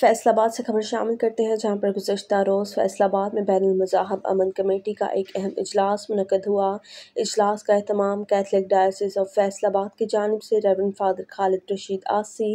फैसलाबाद से खबर शामिल करते हैं जहां पर गुजशत रोज़ फैसलाबाद में बैन अमजाहब अमन कमेटी का एक अहम अजलास मनकद हुआ अजलास का अहतमाम कैथलिक डायसिस ऑफ फैसलाबाद की जानब से रेवरन फादर खालिद रशीद आसी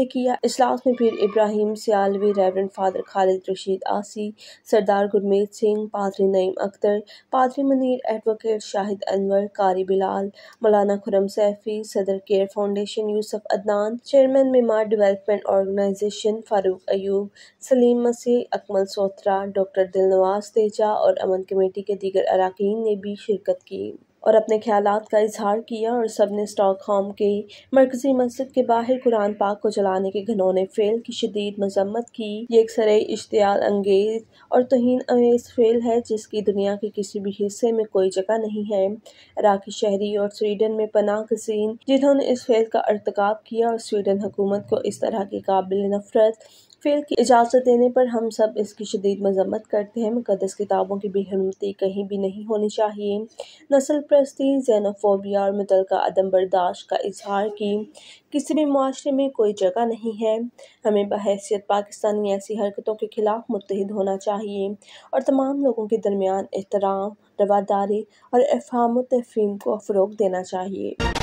ने किया अजलास में पीर इब्राहिम सियालवी रेवरन फादर खालिद रशीद आसी सरदार गुरमीत सिंह पादरी नईम अख्तर पादरी मनीर एडवोकेट शाहिद अनवर कारी बिलाल मौलाना खुरम सैफी सदर care foundation Yousuf Adnan chairman Memar development organisation Farooq Farooq Ayub Saleem Masih Akmal Sotra doctor Dilnawaz Teja और अमन कमेटी के दीगर अरकान ने भी शिरकत की और अपने ख्याल का इजहार किया और सब ने होम के मरकजी मस्जिद के बाहर कुरान पाक को जलाने के घनौने फेल की शदीद मजम्मत की ये एक सर इश्तियाल अंगेज और तोहन अंगेज फेल है जिसकी दुनिया के किसी भी हिस्से में कोई जगह नहीं है इराकी शहरी और स्वीडन में पनाह कसीन जिन्होंने इस फेल का अरतक किया और स्वीडन हुकूमत को इस तरह के काबिल नफरत फेल की इजाज़त देने पर हम सब इसकी शदीद मजम्मत करते हैं मुकदस किताबों की बेहनती कहीं भी नहीं होनी चाहिए नस्ल पर फ़लस्तीन ज़ैनोफोबिया और मुतलक़ अदम बर्दाश्त का इजहार की किसी भी माशरे में कोई जगह नहीं है हमें बहैसियत पाकिस्तानी ऐसी हरकतों के ख़िलाफ़ मुतहद होना चाहिए और तमाम लोगों के दरमियान एहतराम रवादारी और अफहम तफीम को फ़रोग़ देना चाहिए